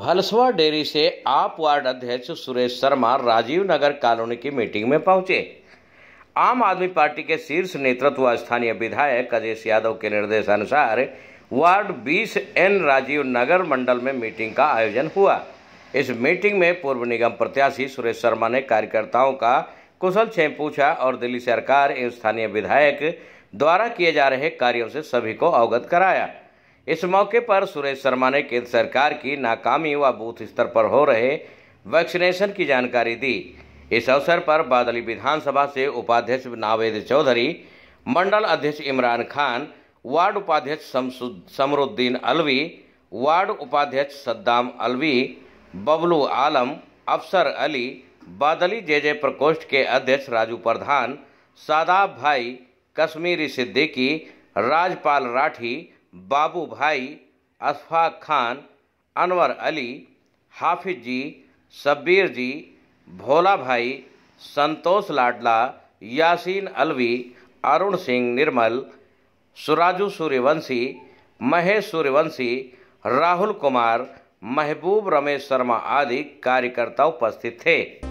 भलसवा dairy से आप ward अध्यक्ष सुरेश शर्मा राजीव नगर कॉलोनी की मीटिंग में पहुंचे आम आदमी पार्टी के शीर्ष नेतृत्व व स्थानीय विधायक अजेश यादव के निर्देशानुसार वार्ड 20 एन राजीव नगर मंडल में मीटिंग का आयोजन हुआ इस मीटिंग में पूर्व निगम प्रत्याशी सुरेश शर्मा ने कार्यकर्ताओं का कुशल छेम पूछा और दिल्ली सरकार एवं स्थानीय विधायक द्वारा किए जा रहे कार्यों से सभी को अवगत कराया इस मौके पर सुरेश शर्मा ने केंद्र सरकार की नाकामी व बूथ स्तर पर हो रहे वैक्सीनेशन की जानकारी दी इस अवसर पर बादली विधानसभा से उपाध्यक्ष नावेद चौधरी मंडल अध्यक्ष इमरान खान वार्ड उपाध्यक्ष समरुद्दीन अलवी वार्ड उपाध्यक्ष सद्दाम अलवी बबलू आलम अफसर अली बादली जे जे प्रकोष्ठ के अध्यक्ष राजू प्रधान सादाब भाई कश्मीरी सिद्दीकी राजपाल राठी बाबू भाई अशफाक खान अनवर अली हाफिज जी शब्बीर जी भोला भाई संतोष लाडला यासीन अलवी अरुण सिंह निर्मल सुराजू सूर्यवंशी महेश सूर्यवंशी राहुल कुमार महबूब रमेश शर्मा आदि कार्यकर्ता उपस्थित थे